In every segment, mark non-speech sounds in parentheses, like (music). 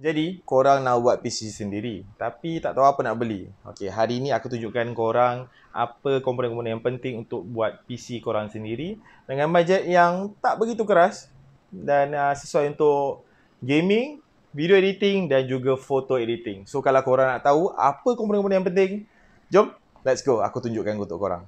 Jadi, korang nak buat PC sendiri tapi tak tahu apa nak beli. Okey, hari ini aku tunjukkan korang apa komponen-komponen yang penting untuk buat PC korang sendiri dengan bajet yang tak begitu keras dan uh, sesuai untuk gaming, video editing dan juga photo editing. So, kalau korang nak tahu apa komponen-komponen yang penting, jom let's go. Aku tunjukkan untuk korang.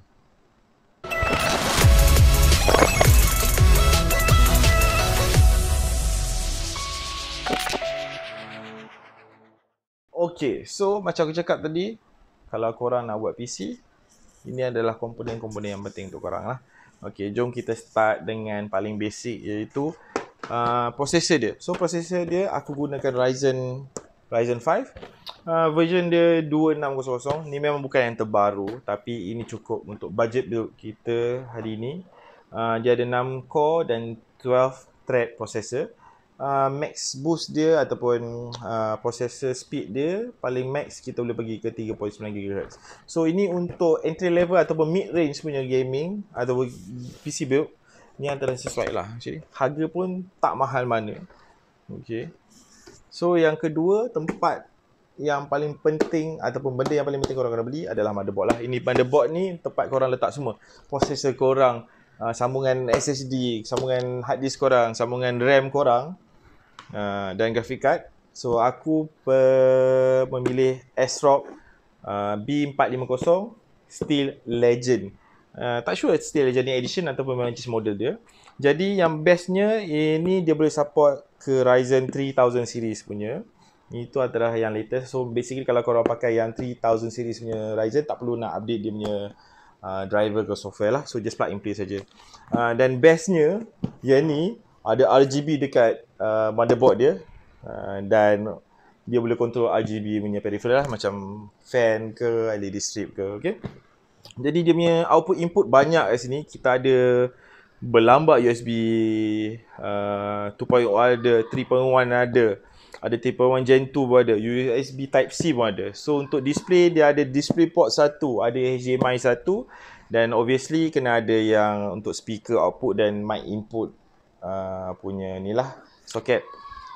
Okay, so macam aku cakap tadi, kalau korang nak buat PC, ini adalah komponen-komponen yang penting untuk korang lah. Okay, jom kita start dengan paling basic iaitu uh, processor dia. So, prosesor dia aku gunakan Ryzen Ryzen 5. Uh, version dia 2600 ni memang bukan yang terbaru tapi ini cukup untuk budget build kita hari ini uh, dia ada 6 core dan 12 thread processor Uh, max boost dia ataupun uh, processor speed dia paling max kita boleh pergi ke 3.9 GHz. So ini untuk entry level ataupun mid range punya gaming atau PC build ni antara sesuai lah. Jadi harga pun tak mahal mana. Okay. So yang kedua tempat yang paling penting ataupun benda yang paling penting korang kena beli adalah motherboard lah. Ini motherboard ni tempat korang letak semua. Processor korang, uh, sambungan SSD, sambungan hard disk korang, sambungan RAM korang uh, dan graphic card. So aku uh, memilih ASRock uh, B450 Steel Legend. Uh, tak sure Steel Legend ni edition ataupun memang just model dia. Jadi yang bestnya ini dia boleh support ke Ryzen 3000 series punya. Itu adalah yang latest. So basically kalau korang pakai yang 3000 series punya Ryzen tak perlu nak update dia punya uh, driver ke software lah. So just plug in place saja. Uh, dan bestnya yang ni ada RGB dekat Uh, motherboard dia uh, dan dia boleh control RGB punya peripheral lah macam fan ke LED strip ke okey jadi dia punya output input banyak kat sini kita ada berlambak USB uh, 2.0 ada 3.1 ada ada 3.1 Gen 2 pun ada USB Type C pun ada so untuk display dia ada display port satu ada HDMI satu dan obviously kena ada yang untuk speaker output dan mic input uh, punya ni lah soket.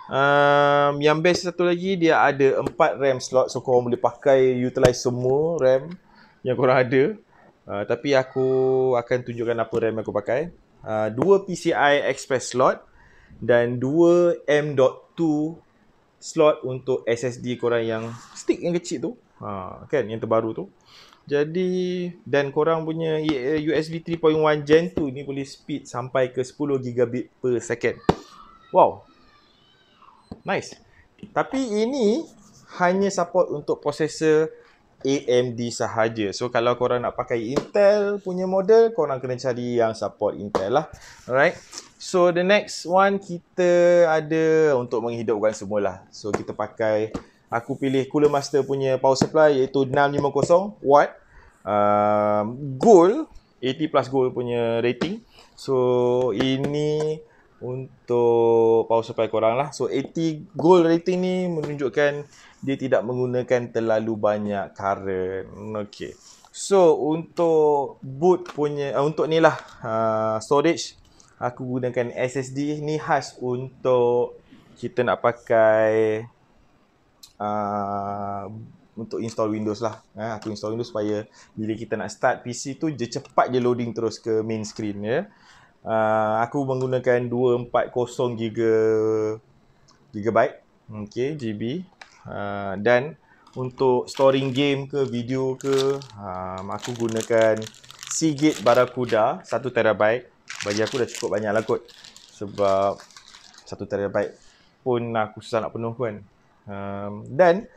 Um, yang best satu lagi dia ada 4 RAM slot so korang boleh pakai utilize semua RAM yang korang ada. Uh, tapi aku akan tunjukkan apa RAM aku pakai. Uh, 2 PCI Express slot dan 2 M.2 slot untuk SSD korang yang stick yang kecil tu. Ha, kan yang terbaru tu. Jadi dan korang punya USB 3.1 Gen 2 ni boleh speed sampai ke 10 gigabit per second. Wow. Nice. Tapi ini hanya support untuk prosesor AMD sahaja. So kalau korang nak pakai Intel punya model, korang kena cari yang support Intel lah. Alright. So the next one kita ada untuk menghidupkan semula. So kita pakai aku pilih Cooler Master punya power supply iaitu 650 watt. Um, gold 80 plus gold punya rating. So ini untuk power supply korang lah. So 80 gold rating ni menunjukkan dia tidak menggunakan terlalu banyak current. Okay. So untuk boot punya uh, untuk ni lah uh, storage aku gunakan SSD ni khas untuk kita nak pakai uh, untuk install Windows lah. Uh, aku install Windows supaya bila kita nak start PC tu je cepat je loading terus ke main screen ya. Yeah. Uh, aku menggunakan 240 giga gigabyte okey GB uh, ah, dan untuk storing game ke video ke uh, aku gunakan Seagate Barracuda 1 terabyte bagi aku dah cukup banyak lah kot sebab 1 terabyte pun aku susah nak penuh kan uh, dan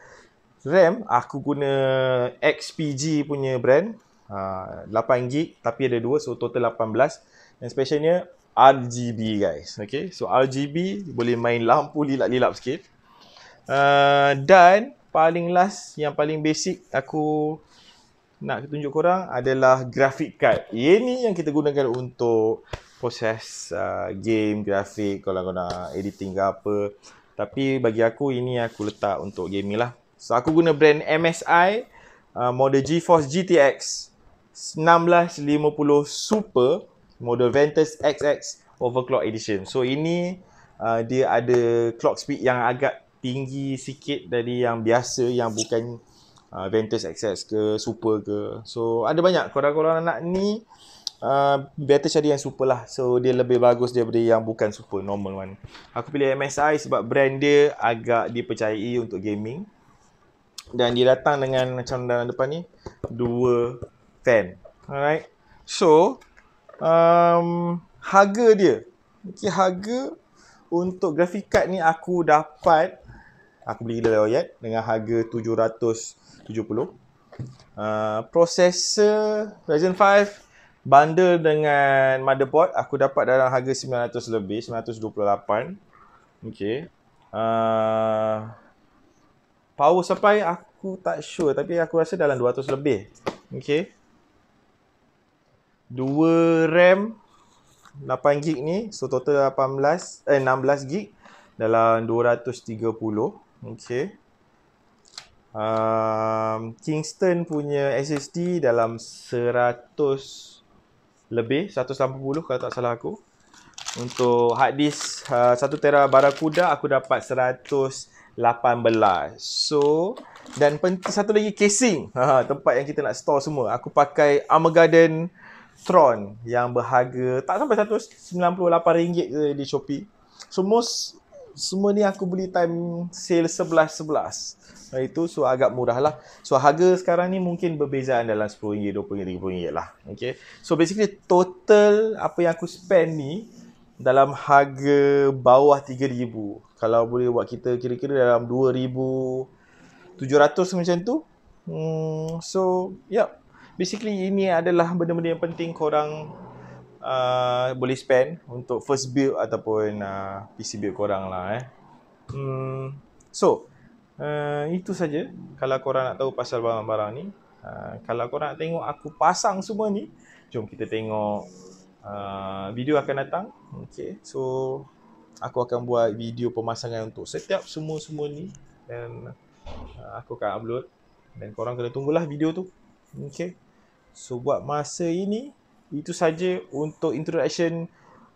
RAM aku guna XPG punya brand uh, 8 gig tapi ada 2 so total 18 yang specialnya RGB guys Okay So RGB Boleh main lampu lilap-lilap sikit uh, Dan Paling last Yang paling basic Aku Nak tunjuk korang Adalah graphic card Ini yang kita gunakan untuk Proses uh, Game Grafik Kalau kau nak editing ke apa Tapi bagi aku Ini aku letak untuk gaming lah So aku guna brand MSI uh, Model GeForce GTX 1650 Super model Ventus XX overclock edition. So ini uh, dia ada clock speed yang agak tinggi sikit dari yang biasa yang bukan uh, Ventus XX ke super ke. So ada banyak korang-korang nak ni uh, better cari yang super lah. So dia lebih bagus daripada yang bukan super normal one. Aku pilih MSI sebab brand dia agak dipercayai untuk gaming. Dan dia datang dengan macam dalam depan ni dua fan. Alright. So, um, harga dia. okay harga untuk graphic card ni aku dapat aku beli dari Oyet dengan harga 770. Uh, eh, Prosesor Ryzen 5 bundle dengan motherboard aku dapat dalam harga 900 lebih 928. Okey. Uh, power supply aku tak sure tapi aku rasa dalam 200 lebih. okay. Dua RAM 8 gig ni So total 18 Eh 16 gig Dalam 230 Okay um, Kingston punya SSD Dalam 100 Lebih 180 kalau tak salah aku Untuk hard disk uh, 1TB Barakuda Aku dapat 118 So dan penting satu lagi casing. (laughs) Ha, tempat yang kita nak store semua. Aku pakai Armageddon Tron yang berharga tak sampai RM198 je di Shopee. So most semua ni aku beli time sale 11.11. Hari itu so agak murah lah. So harga sekarang ni mungkin berbezaan dalam RM10, RM20, RM30 lah. Okay. So basically total apa yang aku spend ni dalam harga bawah RM3,000. Kalau boleh buat kita kira-kira dalam RM2,700 macam tu. Hmm, so, yep. Yeah basically ini adalah benda-benda yang penting korang uh, boleh spend untuk first build ataupun uh, PC build korang lah eh. Hmm. So, uh, itu saja kalau korang nak tahu pasal barang-barang ni. Uh, kalau korang nak tengok aku pasang semua ni, jom kita tengok uh, video akan datang. Okay, so aku akan buat video pemasangan untuk setiap semua-semua ni dan uh, aku akan upload dan korang kena tunggulah video tu. Okay. So buat masa ini itu saja untuk introduction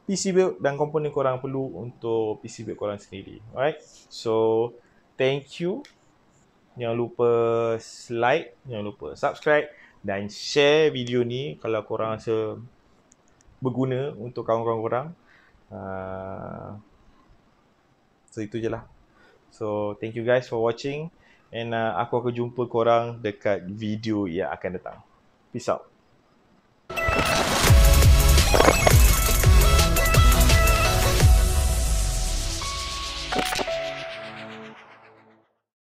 PC build dan komponen korang perlu untuk PC build korang sendiri. Alright. So thank you. Jangan lupa like, jangan lupa subscribe dan share video ni kalau korang rasa berguna untuk kawan-kawan korang. Uh, so itu je lah. So thank you guys for watching and uh, aku akan jumpa korang dekat video yang akan datang. Peace out.